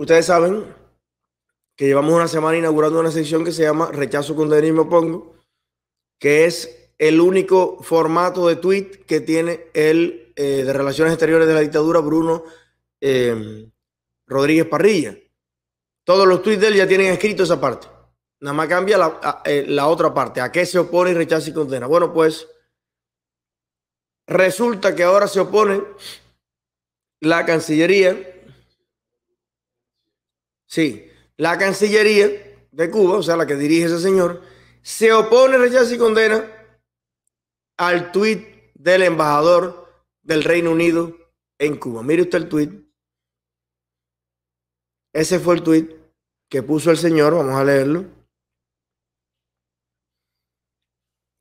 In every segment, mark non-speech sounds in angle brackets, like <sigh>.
Ustedes saben que llevamos una semana inaugurando una sección que se llama Rechazo con y me opongo, que es el único formato de tweet que tiene el eh, de Relaciones Exteriores de la dictadura, Bruno eh, Rodríguez Parrilla. Todos los tweets de él ya tienen escrito esa parte. Nada más cambia la, eh, otra parte. ¿A qué se opone y y condena? Bueno, pues resulta que ahora se opone la Cancillería Sí, la Cancillería de Cuba, o sea, la que dirige ese señor, se opone, rechaza y condena al tuit del embajador del Reino Unido en Cuba. Mire usted el tuit. Ese fue el tuit que puso el señor, vamos a leerlo.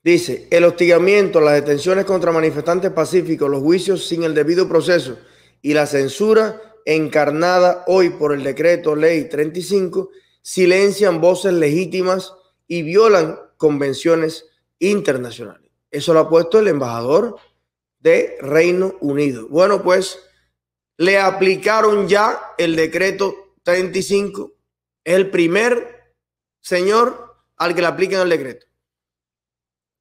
Dice, el hostigamiento, las detenciones contra manifestantes pacíficos, los juicios sin el debido proceso y la censura encarnada hoy por el decreto ley 35 silencian voces legítimas y violan convenciones internacionales. Eso lo ha puesto el embajador de Reino Unido. Bueno, pues le aplicaron ya el decreto 35. el primer señor al que le apliquen el decreto.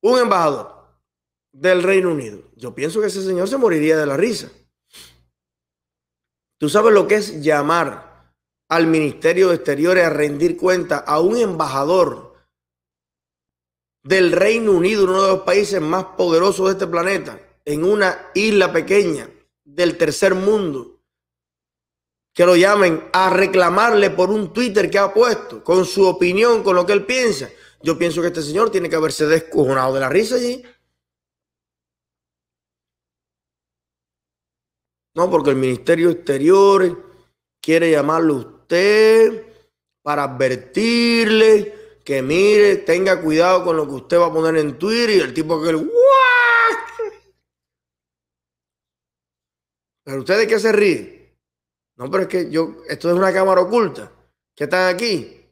Un embajador del Reino Unido. Yo pienso que ese señor se moriría de la risa. ¿Tú sabes lo que es llamar al Ministerio de Exteriores a rendir cuenta a un embajador del Reino Unido, uno de los países más poderosos de este planeta, en una isla pequeña del tercer mundo? Que lo llamen a reclamarle por un Twitter que ha puesto, con su opinión, con lo que él piensa. Yo pienso que este señor tiene que haberse descojonado de la risa allí. No, porque el Ministerio Exterior quiere llamarle usted para advertirle que mire, tenga cuidado con lo que usted va a poner en Twitter y el tipo que Pero ustedes qué se ríen. No, pero es que yo, esto es una cámara oculta. ¿Qué están aquí?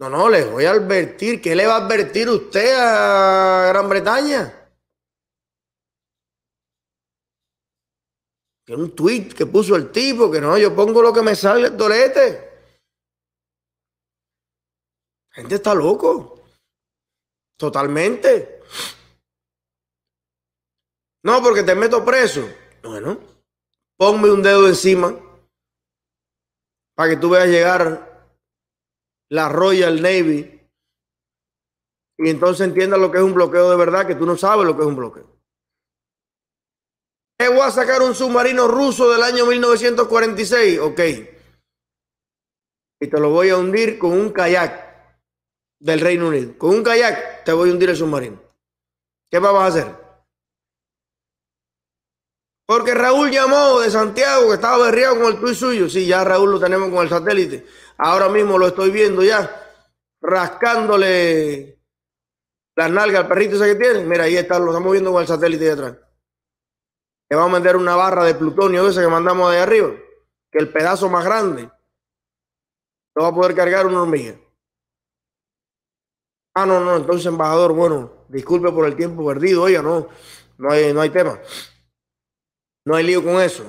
No, no, les voy a advertir. ¿Qué le va a advertir usted a Gran Bretaña? que un tweet que puso el tipo, que no, yo pongo lo que me sale el dolete. La gente está loco. Totalmente. No, porque te meto preso. Bueno, ponme un dedo encima para que tú veas llegar la Royal Navy y entonces entiendas lo que es un bloqueo de verdad, que tú no sabes lo que es un bloqueo voy a sacar un submarino ruso del año 1946. Ok. Y te lo voy a hundir con un kayak del Reino Unido. Con un kayak te voy a hundir el submarino. ¿Qué vamos a hacer? Porque Raúl llamó de Santiago que estaba berriado con el tuyo suyo. Sí, ya Raúl lo tenemos con el satélite. Ahora mismo lo estoy viendo ya rascándole la nalgas al perrito ese que tiene. Mira, ahí está, lo estamos viendo con el satélite de atrás le vamos a mandar una barra de plutonio esa que mandamos de arriba, que el pedazo más grande no va a poder cargar una hormiga. Ah, no, no, entonces embajador, bueno, disculpe por el tiempo perdido, oye, no, no hay, no hay tema. No hay lío con eso.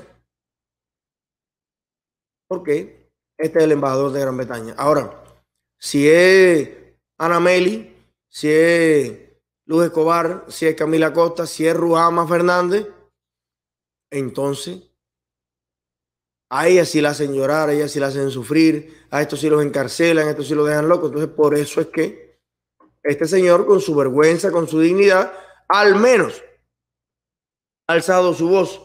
Porque este es el embajador de Gran Bretaña. Ahora, si es Ana Meli, si es Luz Escobar, si es Camila Costa, si es Rujama Fernández, entonces, a ella sí la hacen llorar, a ella sí la hacen sufrir, a estos sí los encarcelan, a estos sí los dejan locos. Entonces, por eso es que este señor, con su vergüenza, con su dignidad, al menos ha alzado su voz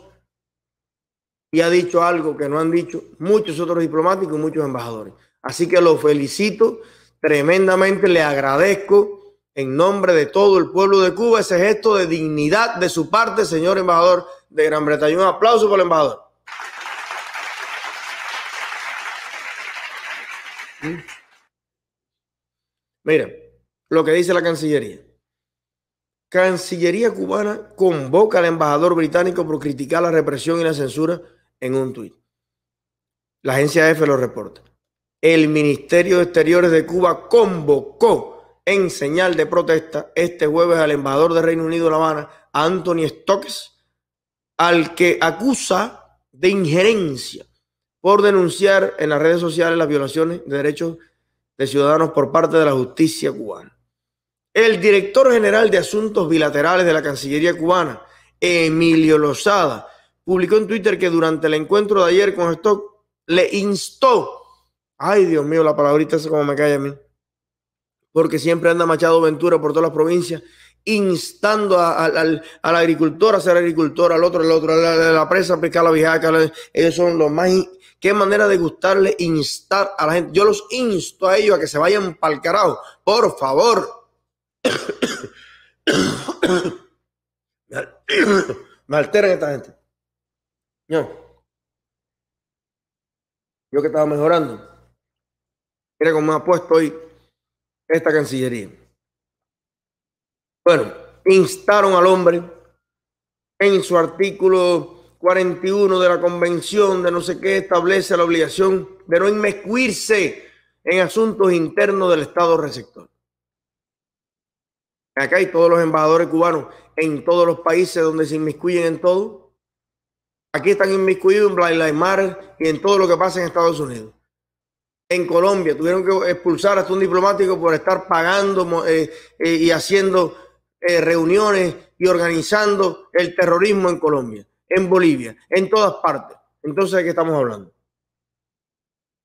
y ha dicho algo que no han dicho muchos otros diplomáticos y muchos embajadores. Así que lo felicito tremendamente, le agradezco en nombre de todo el pueblo de Cuba ese gesto de dignidad de su parte, señor embajador de Gran Bretaña. Un aplauso por el embajador. Mm. Mira lo que dice la Cancillería. Cancillería cubana convoca al embajador británico por criticar la represión y la censura en un tuit. La agencia EFE lo reporta. El Ministerio de Exteriores de Cuba convocó en señal de protesta este jueves al embajador de Reino Unido en La Habana, Anthony Stokes, al que acusa de injerencia por denunciar en las redes sociales las violaciones de derechos de ciudadanos por parte de la justicia cubana. El director general de Asuntos Bilaterales de la Cancillería cubana, Emilio Lozada, publicó en Twitter que durante el encuentro de ayer con Stock le instó, ay Dios mío, la palabrita es como me cae a mí, porque siempre anda Machado Ventura por todas las provincias instando a, al, agricultor a ser agricultor, al otro, al otro, a la, presa a presa pescar la vieja, eso ellos son los más. qué manera de gustarle instar a la gente. Yo los insto a ellos a que se vayan para el carajo. Por favor. <coughs> Me alteran esta gente. Yo que estaba mejorando. Mira cómo me ha puesto hoy esta cancillería. Bueno, instaron al hombre en su artículo 41 de la convención de no sé qué establece la obligación de no inmiscuirse en asuntos internos del Estado receptor. Acá hay todos los embajadores cubanos en todos los países donde se inmiscuyen en todo. Aquí están inmiscuidos en Black y en todo lo que pasa en Estados Unidos. En Colombia tuvieron que expulsar hasta un diplomático por estar pagando eh, eh, y haciendo eh, reuniones y organizando el terrorismo en Colombia, en Bolivia, en todas partes. Entonces, ¿de qué estamos hablando?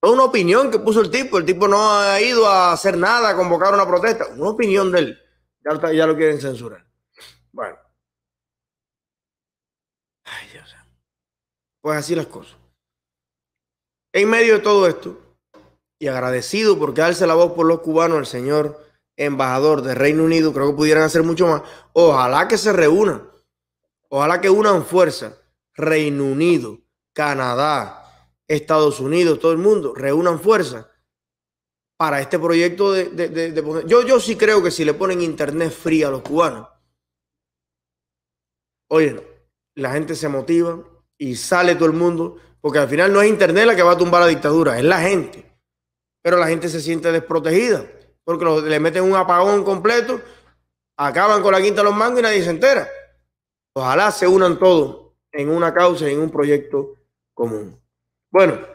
Es una opinión que puso el tipo. El tipo no ha ido a hacer nada, a convocar una protesta. Una opinión de él. Ya, lo quieren censurar. Bueno. Ay, Dios. Pues así las cosas. En medio de todo esto, y agradecido porque alza la voz por los cubanos, el señor embajador de Reino Unido, creo que pudieran hacer mucho más. Ojalá que se reúnan. Ojalá que unan fuerza. Reino Unido, Canadá, Estados Unidos, todo el mundo, reúnan fuerza para este proyecto de, Yo, yo sí creo que si le ponen internet fría a los cubanos, oye, la gente se motiva y sale todo el mundo, porque al final no es internet la que va a tumbar la dictadura, es la gente. Pero la gente se siente desprotegida porque le meten un apagón completo, acaban con la quinta los mangos y nadie se entera. Ojalá se unan todos en una causa, en un proyecto común. Bueno,